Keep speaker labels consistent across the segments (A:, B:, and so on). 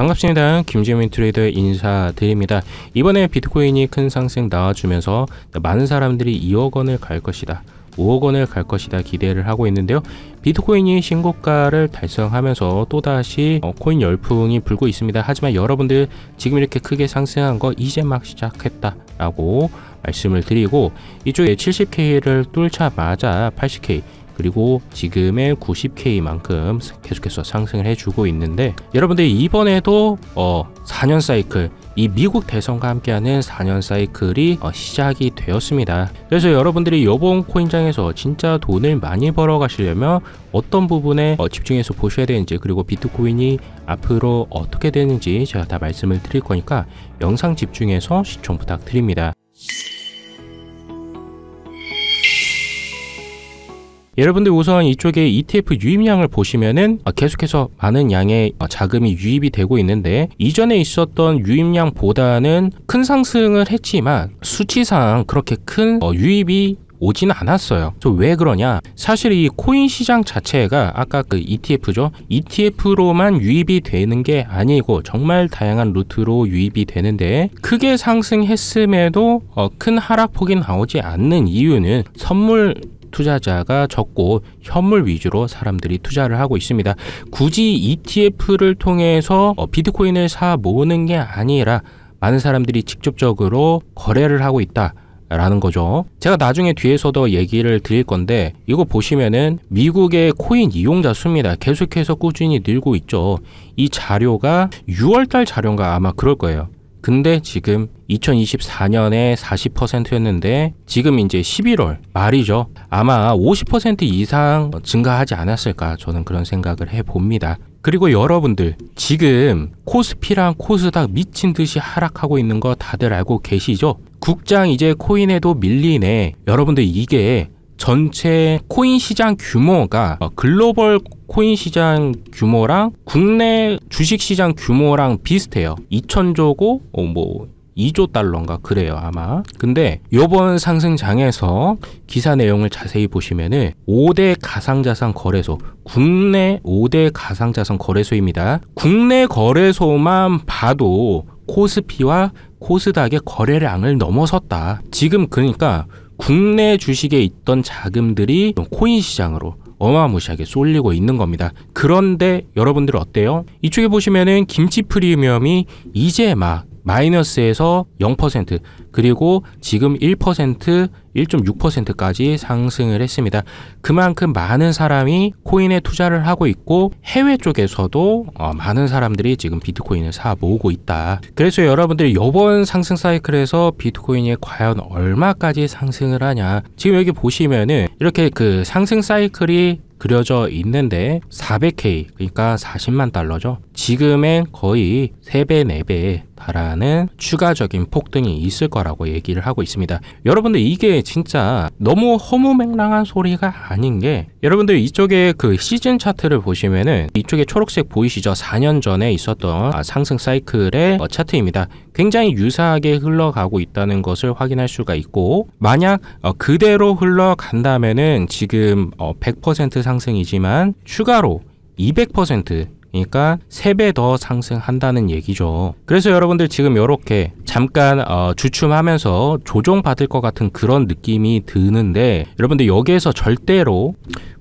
A: 반갑습니다. 김재민 트레이더의 인사드립니다. 이번에 비트코인이 큰 상승 나와주면서 많은 사람들이 2억 원을 갈 것이다. 5억 원을 갈 것이다 기대를 하고 있는데요. 비트코인이 신고가를 달성하면서 또다시 어, 코인 열풍이 불고 있습니다. 하지만 여러분들 지금 이렇게 크게 상승한 거 이제 막 시작했다 라고 말씀을 드리고 이쪽에 70K를 뚫자마자 80K 그리고 지금의 90K만큼 계속해서 상승을 해주고 있는데 여러분들 이번에도 어 4년 사이클 이 미국 대선과 함께하는 4년 사이클이 어 시작이 되었습니다. 그래서 여러분들이 요번 코인장에서 진짜 돈을 많이 벌어 가시려면 어떤 부분에 어 집중해서 보셔야 되는지 그리고 비트코인이 앞으로 어떻게 되는지 제가 다 말씀을 드릴 거니까 영상 집중해서 시청 부탁드립니다. 여러분들 우선 이쪽에 ETF 유입량을 보시면은 어, 계속해서 많은 양의 어, 자금이 유입이 되고 있는데 이전에 있었던 유입량보다는 큰 상승을 했지만 수치상 그렇게 큰 어, 유입이 오지는 않았어요. 왜 그러냐? 사실 이 코인 시장 자체가 아까 그 ETF죠. ETF로만 유입이 되는 게 아니고 정말 다양한 루트로 유입이 되는데 크게 상승했음에도 어큰 하락폭이 나오지 않는 이유는 선물 투자자가 적고 현물 위주로 사람들이 투자를 하고 있습니다. 굳이 ETF를 통해서 어, 비트코인을 사 모으는 게 아니라 많은 사람들이 직접적으로 거래를 하고 있다. 라는 거죠. 제가 나중에 뒤에서 도 얘기를 드릴 건데 이거 보시면은 미국의 코인 이용자 수입니다. 계속해서 꾸준히 늘고 있죠. 이 자료가 6월달 자료인가 아마 그럴 거예요. 근데 지금 2024년에 40%였는데 지금 이제 11월 말이죠. 아마 50% 이상 증가하지 않았을까 저는 그런 생각을 해봅니다. 그리고 여러분들 지금 코스피랑 코스닥 미친 듯이 하락하고 있는 거 다들 알고 계시죠? 국장 이제 코인에도 밀리네. 여러분들 이게 전체 코인 시장 규모가 어, 글로벌 코인 시장 규모랑 국내 주식 시장 규모랑 비슷해요. 2 0 0 0조고 어, 뭐 2조 달러인가 그래요 아마 근데 요번 상승장에서 기사 내용을 자세히 보시면은 5대 가상자산 거래소 국내 5대 가상자산 거래소입니다 국내 거래소만 봐도 코스피와 코스닥의 거래량을 넘어섰다 지금 그러니까 국내 주식에 있던 자금들이 코인 시장으로 어마무시하게 쏠리고 있는 겁니다. 그런데 여러분들 어때요? 이쪽에 보시면은 김치 프리미엄이 이제 막 마이너스에서 0% 그리고 지금 1% 1.6%까지 상승을 했습니다. 그만큼 많은 사람이 코인에 투자를 하고 있고 해외 쪽에서도 어, 많은 사람들이 지금 비트코인을 사 모으고 있다. 그래서 여러분들이 이번 상승 사이클에서 비트코인이 과연 얼마까지 상승을 하냐 지금 여기 보시면은 이렇게 그 상승 사이클이 그려져 있는데 400K 그러니까 40만 달러죠. 지금의 거의 3배, 4배에 달하는 추가적인 폭등이 있을 거라고 얘기를 하고 있습니다. 여러분들 이게 진짜 너무 허무맹랑한 소리가 아닌 게 여러분들 이쪽에 그 시즌 차트를 보시면은 이쪽에 초록색 보이시죠? 4년 전에 있었던 아, 상승 사이클의 어, 차트입니다. 굉장히 유사하게 흘러가고 있다는 것을 확인할 수가 있고 만약 어, 그대로 흘러간다면은 지금 100% 어, 상승이지만 추가로 200% 그러니까 3배 더 상승한다는 얘기죠. 그래서 여러분들 지금 이렇게 잠깐 어, 주춤하면서 조정받을 것 같은 그런 느낌이 드는데 여러분들 여기에서 절대로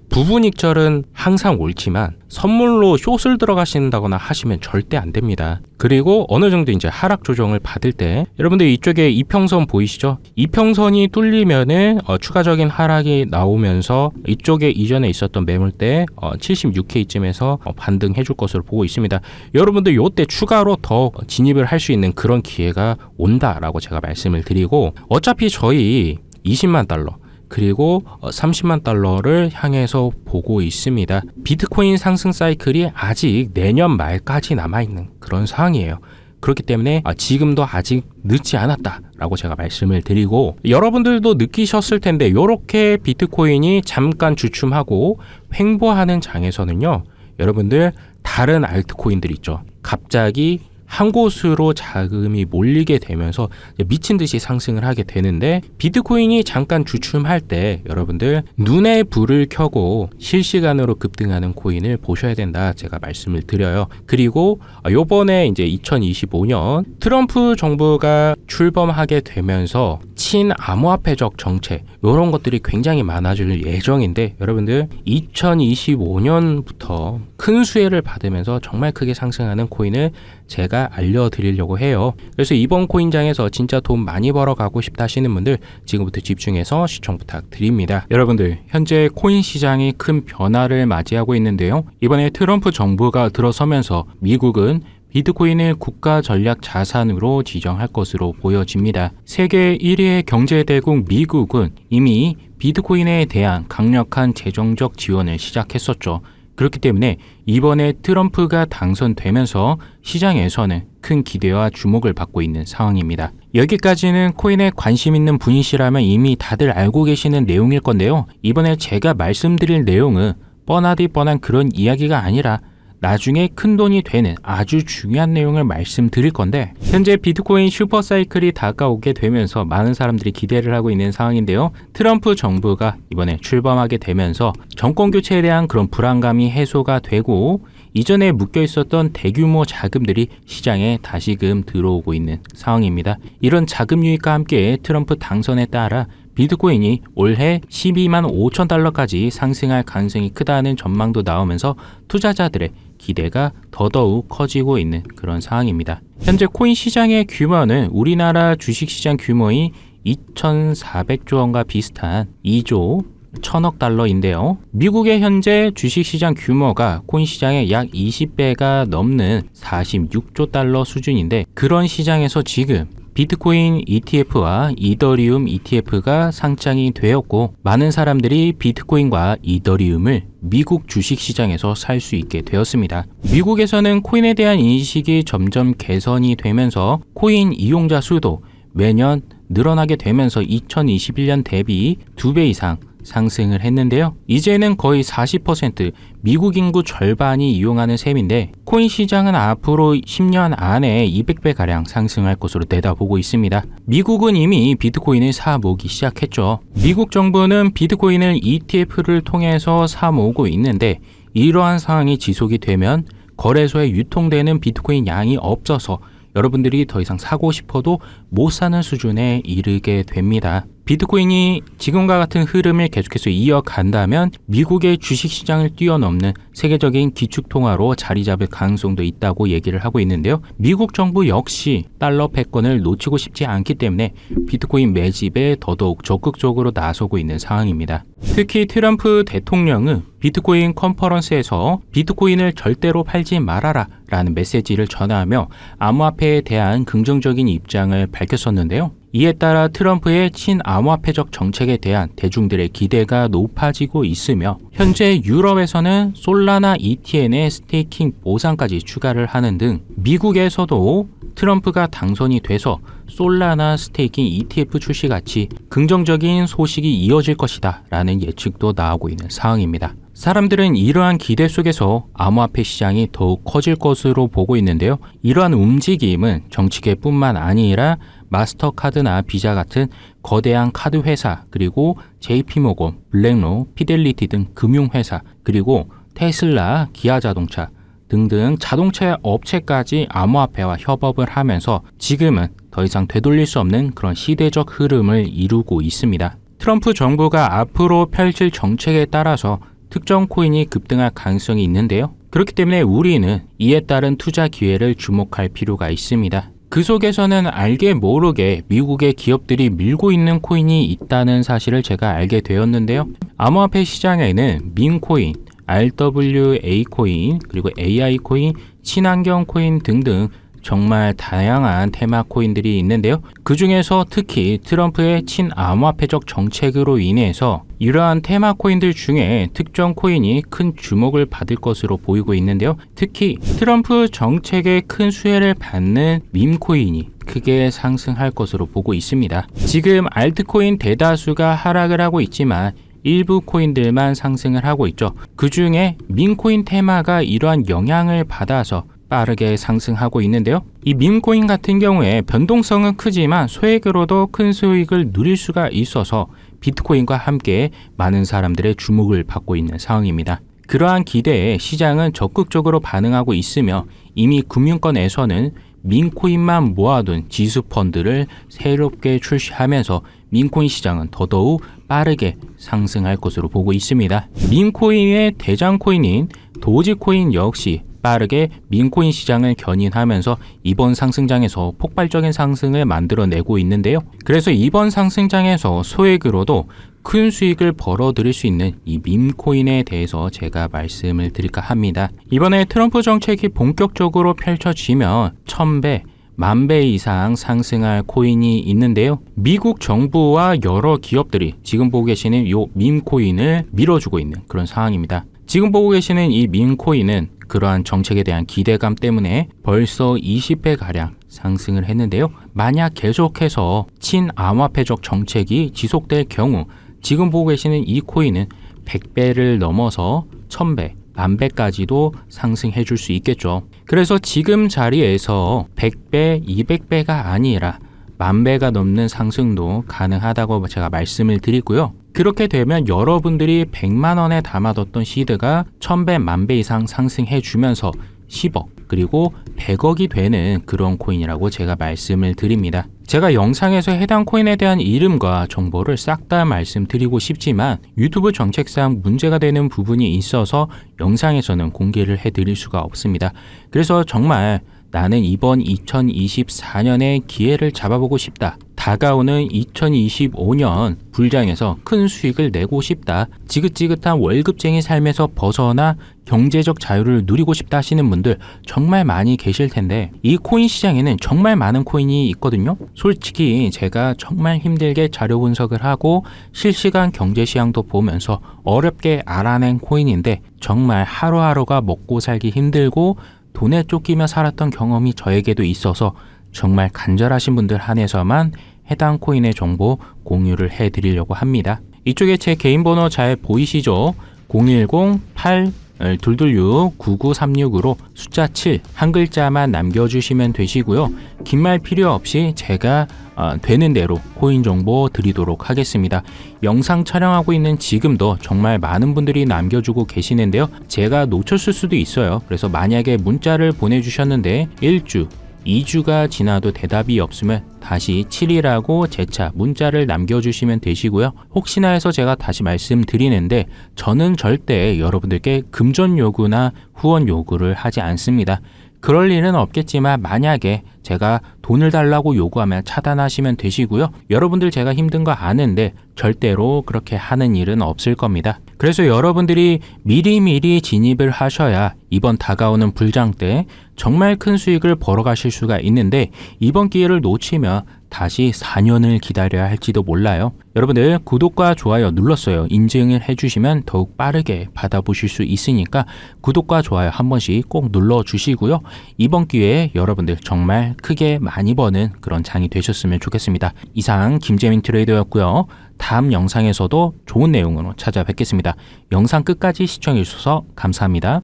A: 부분익절은 항상 옳지만 선물로 숏을 들어가신다거나 하시면 절대 안 됩니다. 그리고 어느 정도 이제 하락 조정을 받을 때 여러분들 이쪽에 이평선 보이시죠? 이평선이 뚫리면은 어, 추가적인 하락이 나오면서 이쪽에 이전에 있었던 매물대 어, 76K쯤에서 어, 반등해 줄 것으로 보고 있습니다. 여러분들 요때 추가로 더 진입을 할 수 있는 그런 기회가 온다라고 제가 말씀을 드리고 어차피 저희 20만 달러 그리고 30만 어, 달러를 향해서 보고 있습니다. 비트코인 상승 사이클이 아직 내년 말까지 남아있는 그런 상황이에요. 그렇기 때문에 아, 지금도 아직 늦지 않았다라고 제가 말씀을 드리고 여러분들도 느끼셨을 텐데 이렇게 비트코인이 잠깐 주춤하고 횡보하는 장에서는요 여러분들 다른 알트코인들 있죠 갑자기 한 곳으로 자금이 몰리게 되면서 미친 듯이 상승을 하게 되는데 비트코인이 잠깐 주춤할 때 여러분들 눈에 불을 켜고 실시간으로 급등하는 코인을 보셔야 된다 제가 말씀을 드려요. 그리고 요번에 이제 2025년 트럼프 정부가 출범하게 되면서 친암호화폐적 정책 이런 것들이 굉장히 많아질 예정인데 여러분들 2025년부터 큰 수혜를 받으면서 정말 크게 상승하는 코인을 제가 알려드리려고 해요. 그래서 이번 코인장에서 진짜 돈 많이 벌어가고 싶다 하시는 분들 지금부터 집중해서 시청 부탁드립니다. 여러분들 현재 코인 시장이 큰 변화를 맞이하고 있는데요. 이번에 트럼프 정부가 들어서면서 미국은 비트코인을 국가 전략 자산으로 지정할 것으로 보여집니다. 세계 1위의 경제대국 미국은 이미 비트코인에 대한 강력한 재정적 지원을 시작했었죠. 그렇기 때문에 이번에 트럼프가 당선되면서 시장에서는 큰 기대와 주목을 받고 있는 상황입니다. 여기까지는 코인에 관심 있는 분이시라면 이미 다들 알고 계시는 내용일 건데요. 이번에 제가 말씀드릴 내용은 뻔하디 뻔한 그런 이야기가 아니라 나중에 큰돈이 되는 아주 중요한 내용을 말씀드릴 건데 현재 비트코인 슈퍼사이클이 다가오게 되면서 많은 사람들이 기대를 하고 있는 상황인데요. 트럼프 정부가 이번에 출범하게 되면서 정권 교체에 대한 그런 불안감이 해소가 되고 이전에 묶여 있었던 대규모 자금들이 시장에 다시금 들어오고 있는 상황입니다. 이런 자금 유입과 함께 트럼프 당선에 따라 비트코인이 올해 12만 5천 달러까지 상승할 가능성이 크다는 전망도 나오면서 투자자들의 기대가 더더욱 커지고 있는 그런 상황입니다. 현재 코인 시장의 규모는 우리나라 주식시장 규모인 2,400조 원과 비슷한 2조 1 천억 달러인데요. 미국의 현재 주식시장 규모가 코인시장의 약 20배가 넘는 46조 달러 수준인데 그런 시장에서 지금 비트코인 ETF와 이더리움 ETF가 상장이 되었고 많은 사람들이 비트코인과 이더리움을 미국 주식시장에서 살 수 있게 되었습니다. 미국에서는 코인에 대한 인식이 점점 개선이 되면서 코인 이용자 수도 매년 늘어나게 되면서 2021년 대비 2배 이상 상승을 했는데요. 이제는 거의 40% 미국 인구 절반이 이용하는 셈인데 코인 시장은 앞으로 10년 안에 200배가량 상승할 것으로 내다보고 있습니다. 미국은 이미 비트코인을 사 모으기 시작했죠. 미국 정부는 비트코인을 ETF를 통해서 사 모으고 있는데 이러한 상황이 지속이 되면 거래소에 유통되는 비트코인 양이 없어서 여러분들이 더 이상 사고 싶어도 못 사는 수준에 이르게 됩니다. 비트코인이 지금과 같은 흐름을 계속해서 이어간다면 미국의 주식시장을 뛰어넘는 세계적인 기축통화로 자리 잡을 가능성도 있다고 얘기를 하고 있는데요. 미국 정부 역시 달러 패권을 놓치고 싶지 않기 때문에 비트코인 매집에 더더욱 적극적으로 나서고 있는 상황입니다. 특히 트럼프 대통령은 비트코인 컨퍼런스에서 비트코인을 절대로 팔지 말아라 라는 메시지를 전하며 암호화폐에 대한 긍정적인 입장을 밝혔었는데요. 이에 따라 트럼프의 친암호화폐적 정책에 대한 대중들의 기대가 높아지고 있으며 현재 유럽에서는 솔라나 ETN의 스테이킹 보상까지 추가를 하는 등 미국에서도 트럼프가 당선이 돼서 솔라나 스테이킹 ETF 출시 같이 긍정적인 소식이 이어질 것이다 라는 예측도 나오고 있는 상황입니다. 사람들은 이러한 기대 속에서 암호화폐 시장이 더욱 커질 것으로 보고 있는데요. 이러한 움직임은 정치계뿐만 아니라 마스터카드나 비자 같은 거대한 카드 회사 그리고 JP모건, 블랙록, 피델리티 등 금융회사 그리고 테슬라, 기아자동차 등등 자동차 업체까지 암호화폐와 협업을 하면서 지금은 더 이상 되돌릴 수 없는 그런 시대적 흐름을 이루고 있습니다. 트럼프 정부가 앞으로 펼칠 정책에 따라서 특정 코인이 급등할 가능성이 있는데요. 그렇기 때문에 우리는 이에 따른 투자 기회를 주목할 필요가 있습니다. 그 속에서는 알게 모르게 미국의 기업들이 밀고 있는 코인이 있다는 사실을 제가 알게 되었는데요. 암호화폐 시장에는 민코인, RWA 코인, 그리고 AI 코인, 친환경 코인 등등 정말 다양한 테마 코인들이 있는데요. 그 중에서 특히 트럼프의 친암호화폐적 정책으로 인해서 이러한 테마 코인들 중에 특정 코인이 큰 주목을 받을 것으로 보이고 있는데요. 특히 트럼프 정책에 큰 수혜를 받는 민 코인이 크게 상승할 것으로 보고 있습니다. 지금 알트코인 대다수가 하락을 하고 있지만 일부 코인들만 상승을 하고 있죠. 그 중에 민코인 테마가 이러한 영향을 받아서 빠르게 상승하고 있는데요. 이 민코인 같은 경우에 변동성은 크지만 소액으로도 큰 수익을 누릴 수가 있어서 비트코인과 함께 많은 사람들의 주목을 받고 있는 상황입니다. 그러한 기대에 시장은 적극적으로 반응하고 있으며 이미 금융권에서는 민코인만 모아둔 지수 펀드를 새롭게 출시하면서 민코인 시장은 더더욱 빠르게 상승할 것으로 보고 있습니다. 민코인의 대장코인인 도지코인 역시 빠르게 민코인 시장을 견인하면서 이번 상승장에서 폭발적인 상승을 만들어내고 있는데요. 그래서 이번 상승장에서 소액으로도 큰 수익을 벌어들일 수 있는 이 밈코인에 대해서 제가 말씀을 드릴까 합니다. 이번에 트럼프 정책이 본격적으로 펼쳐지면 1000배, 만배 이상 상승할 코인이 있는데요. 미국 정부와 여러 기업들이 지금 보고 계시는 이 밈코인을 밀어주고 있는 그런 상황입니다. 지금 보고 계시는 이 민코인은 그러한 정책에 대한 기대감 때문에 벌써 20배가량 상승을 했는데요. 만약 계속해서 친암화폐적 정책이 지속될 경우 지금 보고 계시는 이 코인은 100배를 넘어서 1000배, 만배까지도 상승해 줄 수 있겠죠. 그래서 지금 자리에서 100배, 200배가 아니라 만 배가 넘는 상승도 가능하다고 제가 말씀을 드리고요. 그렇게 되면 여러분들이 100만 원에 담아뒀던 시드가 1000배, 만배 이상 상승해 주면서 10억 그리고 100억이 되는 그런 코인이라고 제가 말씀을 드립니다. 제가 영상에서 해당 코인에 대한 이름과 정보를 싹 다 말씀드리고 싶지만 유튜브 정책상 문제가 되는 부분이 있어서 영상에서는 공개를 해드릴 수가 없습니다. 그래서 정말 나는 이번 2024년에 기회를 잡아보고 싶다. 다가오는 2025년 불장에서 큰 수익을 내고 싶다. 지긋지긋한 월급쟁이 삶에서 벗어나 경제적 자유를 누리고 싶다 하시는 분들 정말 많이 계실 텐데 이 코인 시장에는 정말 많은 코인이 있거든요. 솔직히 제가 정말 힘들게 자료 분석을 하고 실시간 경제 시향도 보면서 어렵게 알아낸 코인인데 정말 하루하루가 먹고 살기 힘들고 돈에 쫓기며 살았던 경험이 저에게도 있어서 정말 간절하신 분들 한해서만 해당 코인의 정보 공유를 해드리려고 합니다. 이쪽에 제 개인 번호 잘 보이시죠? 010 8 2 2 6 9 9 3 6으로 숫자 7 한 글자만 남겨주시면 되시고요. 긴 말 필요 없이 제가 어, 되는 대로 코인 정보 드리도록 하겠습니다. 영상 촬영하고 있는 지금도 정말 많은 분들이 남겨주고 계시는데요. 제가 놓쳤을 수도 있어요. 그래서 만약에 문자를 보내주셨는데 1주 2주가 지나도 대답이 없으면 다시 7이라고 재차 문자를 남겨주시면 되시고요. 혹시나 해서 제가 다시 말씀드리는데 저는 절대 여러분들께 금전 요구나 후원 요구를 하지 않습니다. 그럴 일은 없겠지만 만약에 제가 돈을 달라고 요구하면 차단하시면 되시고요. 여러분들 제가 힘든 거 아는데 절대로 그렇게 하는 일은 없을 겁니다. 그래서 여러분들이 미리미리 진입을 하셔야 이번 다가오는 불장 때 정말 큰 수익을 벌어가실 수가 있는데 이번 기회를 놓치면 다시 4년을 기다려야 할지도 몰라요. 여러분들 구독과 좋아요 눌렀어요. 인증을 해주시면 더욱 빠르게 받아보실 수 있으니까 구독과 좋아요 한 번씩 꼭 눌러주시고요. 이번 기회에 여러분들 정말 크게 많이 안입버는 그런 장이 되셨으면 좋겠습니다. 이상 김재민 트레이더였고요. 다음 영상에서도 좋은 내용으로 찾아뵙겠습니다. 영상 끝까지 시청해주셔서 감사합니다.